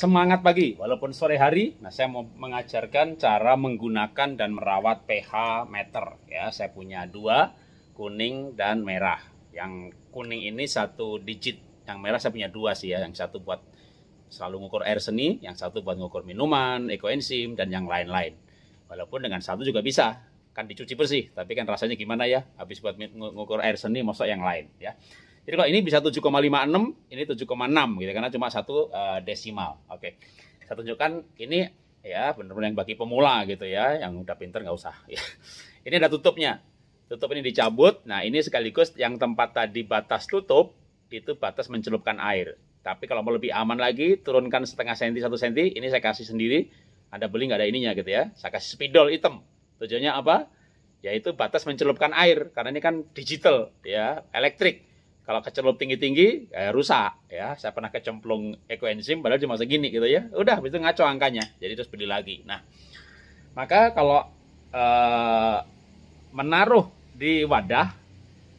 semangat pagi. Walaupun sore hari, nah saya mau mengajarkan cara menggunakan dan merawat pH meter. Ya, saya punya dua, kuning dan merah. Yang kuning ini satu digit, yang merah saya punya dua sih ya. Yang satu buat selalu ngukur air seni, yang satu buat ngukur minuman, ekoenzim, dan yang lain-lain. Walaupun dengan satu juga bisa, kan dicuci bersih, tapi kan rasanya gimana ya, habis buat ngukur air seni, masuk yang lain ya. Jadi kalau ini bisa 7,56, ini 7,6 gitu karena cuma satu uh, desimal. Oke. Okay. Saya tunjukkan ini ya benar-benar yang bagi pemula gitu ya, yang udah pinter nggak usah. Ya. ini ada tutupnya. Tutup ini dicabut. Nah, ini sekaligus yang tempat tadi batas tutup itu batas mencelupkan air. Tapi kalau mau lebih aman lagi, turunkan setengah senti, satu senti. Ini saya kasih sendiri. Anda beli nggak ada ininya gitu ya. Saya kasih spidol hitam. Tujuannya apa? Yaitu batas mencelupkan air. Karena ini kan digital, ya, elektrik kalau kecelup tinggi-tinggi, eh, rusak ya. Saya pernah kecemplung ekoenzim padahal cuma segini gitu ya. Udah, itu ngaco angkanya. Jadi terus beli lagi. Nah, maka kalau eh, menaruh di wadah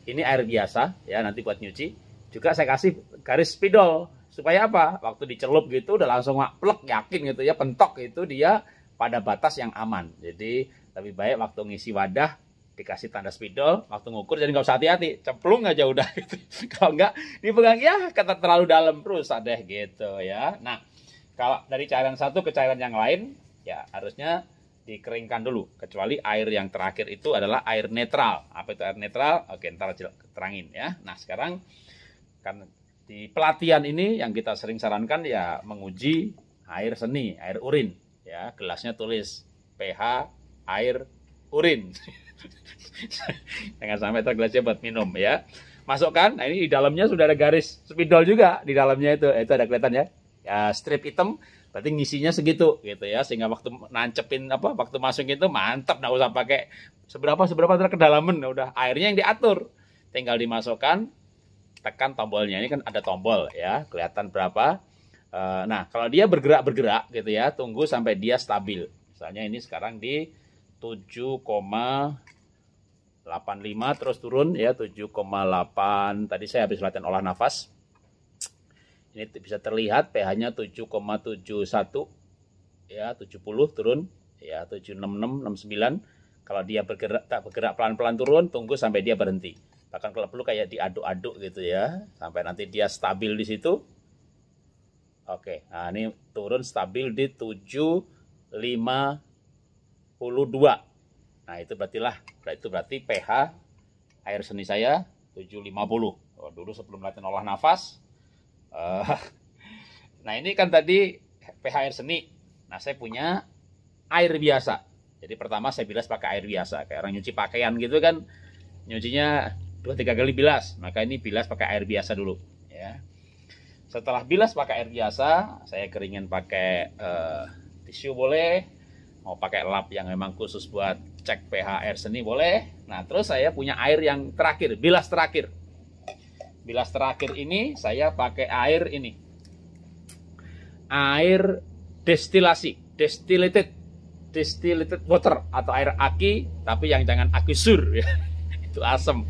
ini air biasa ya nanti buat nyuci juga saya kasih garis spidol supaya apa waktu dicelup gitu udah langsung plek yakin gitu ya pentok itu dia pada batas yang aman jadi lebih baik waktu ngisi wadah dikasih tanda spidol waktu ngukur jadi nggak usah hati-hati cemplung aja udah gitu kalau nggak dipegang ya kata terlalu dalam terus ada gitu ya nah kalau dari cairan satu ke cairan yang lain ya harusnya dikeringkan dulu kecuali air yang terakhir itu adalah air netral apa itu air netral oke ntar terangin ya nah sekarang kan di pelatihan ini yang kita sering sarankan ya menguji air seni air urin ya gelasnya tulis pH air urin. Jangan sampai tergelasnya buat minum ya. Masukkan, nah ini di dalamnya sudah ada garis spidol juga di dalamnya itu. Eh, itu ada kelihatan ya. Ya strip hitam berarti ngisinya segitu gitu ya sehingga waktu nancepin apa waktu masuk itu mantap nggak usah pakai seberapa seberapa kedalaman nah, udah airnya yang diatur tinggal dimasukkan tekan tombolnya ini kan ada tombol ya kelihatan berapa eh, nah kalau dia bergerak bergerak gitu ya tunggu sampai dia stabil misalnya ini sekarang di 7,85 terus turun ya 7,8 tadi saya habis latihan olah nafas ini bisa terlihat pH-nya 7,71 ya 70 turun ya 766 69 kalau dia bergerak tak bergerak pelan-pelan turun tunggu sampai dia berhenti bahkan kalau perlu kayak diaduk-aduk gitu ya sampai nanti dia stabil di situ oke nah ini turun stabil di 5 Nah, itu berartilah itu berarti pH air seni saya 750. Oh, dulu sebelum latihan olah nafas. Uh, nah, ini kan tadi pH air seni. Nah, saya punya air biasa. Jadi pertama saya bilas pakai air biasa, kayak orang nyuci pakaian gitu kan. Nyucinya 2-3 kali bilas, maka ini bilas pakai air biasa dulu, ya. Setelah bilas pakai air biasa, saya keringin pakai uh, tisu boleh, mau pakai lap yang memang khusus buat cek pH air seni boleh nah terus saya punya air yang terakhir bilas terakhir bilas terakhir ini saya pakai air ini air destilasi destillated destillated water atau air aki tapi yang jangan aki sur ya itu asem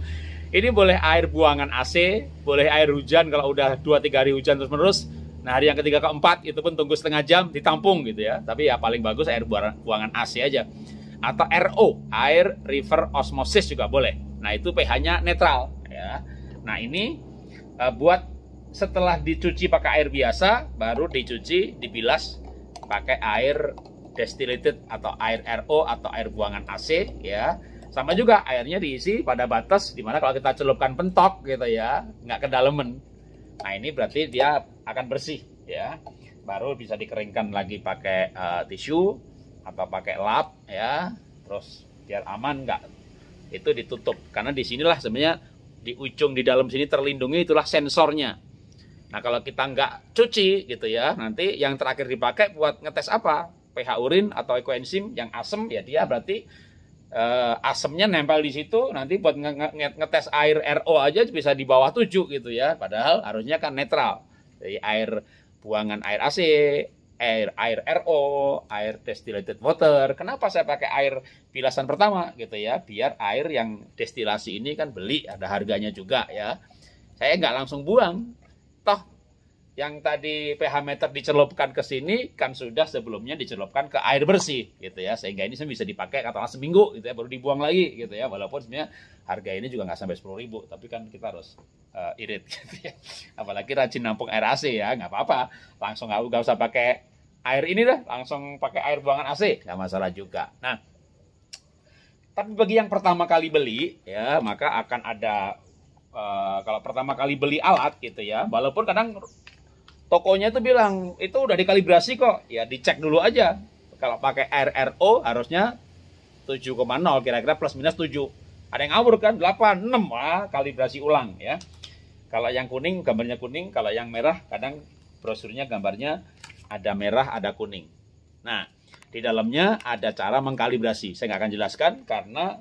ini boleh air buangan AC boleh air hujan kalau udah 2-3 hari hujan terus menerus Nah hari yang ketiga keempat itu pun tunggu setengah jam ditampung gitu ya. Tapi ya paling bagus air buangan AC aja. Atau RO, air river osmosis juga boleh. Nah itu pH-nya netral ya. Nah ini uh, buat setelah dicuci pakai air biasa, baru dicuci, dibilas pakai air destillated atau air RO atau air buangan AC ya. Sama juga airnya diisi pada batas dimana kalau kita celupkan pentok gitu ya, nggak kedalaman. Nah ini berarti dia akan bersih ya baru bisa dikeringkan lagi pakai uh, tisu atau pakai lap ya terus biar aman nggak itu ditutup karena disinilah sebenarnya di ujung di dalam sini terlindungi itulah sensornya nah kalau kita nggak cuci gitu ya nanti yang terakhir dipakai buat ngetes apa pH urin atau ekoenzim yang asem ya dia berarti uh, asemnya nempel di situ nanti buat ngetes air RO aja bisa di bawah 7 gitu ya padahal harusnya kan netral jadi air buangan air AC, air air RO, air destilated water. Kenapa saya pakai air pilasan pertama gitu ya? Biar air yang destilasi ini kan beli ada harganya juga ya. Saya nggak langsung buang. Toh yang tadi pH meter dicelupkan ke sini kan sudah sebelumnya dicelupkan ke air bersih gitu ya sehingga ini bisa dipakai katakanlah seminggu gitu ya baru dibuang lagi gitu ya walaupun sebenarnya harga ini juga nggak sampai sepuluh ribu tapi kan kita harus uh, irit gitu ya apalagi rajin nampung air AC ya nggak apa-apa langsung nggak usah pakai air ini dah langsung pakai air buangan AC nggak masalah juga nah tapi bagi yang pertama kali beli ya maka akan ada Uh, kalau pertama kali beli alat gitu ya, walaupun kadang tokonya itu bilang itu udah dikalibrasi kok ya dicek dulu aja kalau pakai RRO harusnya 7,0 kira-kira plus minus 7 ada yang ngawur kan 8 6 wah kalibrasi ulang ya kalau yang kuning gambarnya kuning kalau yang merah kadang brosurnya gambarnya ada merah ada kuning nah di dalamnya ada cara mengkalibrasi saya nggak akan jelaskan karena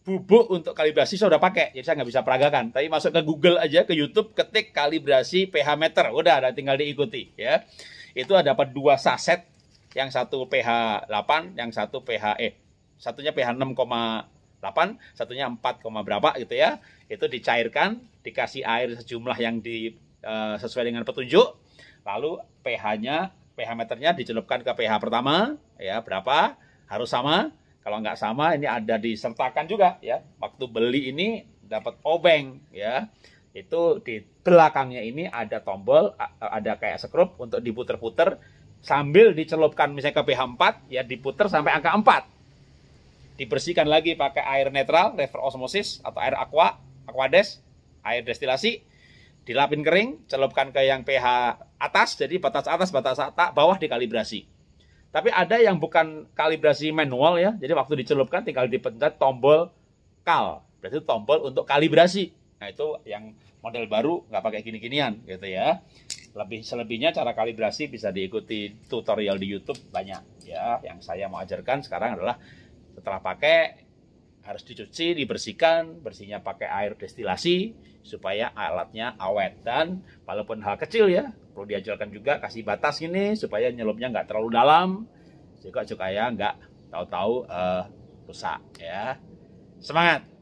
bubuk untuk kalibrasi saya udah pakai, jadi saya nggak bisa peragakan. Tapi masuk ke Google aja, ke YouTube, ketik kalibrasi pH meter, udah ada tinggal diikuti ya. Itu ada dapat dua saset, yang satu pH 8, yang satu pH eh satunya pH 6,8, satunya 4, berapa gitu ya. Itu dicairkan, dikasih air sejumlah yang di eh, sesuai dengan petunjuk. Lalu pH-nya, pH meternya dicelupkan ke pH pertama, ya berapa? Harus sama kalau nggak sama ini ada disertakan juga ya. Waktu beli ini dapat obeng ya. Itu di belakangnya ini ada tombol, ada kayak sekrup untuk diputer-puter sambil dicelupkan misalnya ke pH 4 ya diputer sampai angka 4. Dibersihkan lagi pakai air netral, reverse osmosis atau air aqua, aquades, air destilasi dilapin kering, celupkan ke yang pH atas, jadi batas atas, batas atas, bawah dikalibrasi. Tapi ada yang bukan kalibrasi manual ya. Jadi waktu dicelupkan tinggal dipencet tombol kal. Berarti tombol untuk kalibrasi. Nah itu yang model baru nggak pakai gini-ginian gitu ya. Lebih selebihnya cara kalibrasi bisa diikuti tutorial di YouTube banyak ya. Yang saya mau ajarkan sekarang adalah setelah pakai harus dicuci, dibersihkan, bersihnya pakai air destilasi supaya alatnya awet dan walaupun hal kecil ya, perlu diajarkan juga kasih batas ini supaya nyelupnya nggak terlalu dalam juga supaya nggak tahu-tahu uh, rusak ya semangat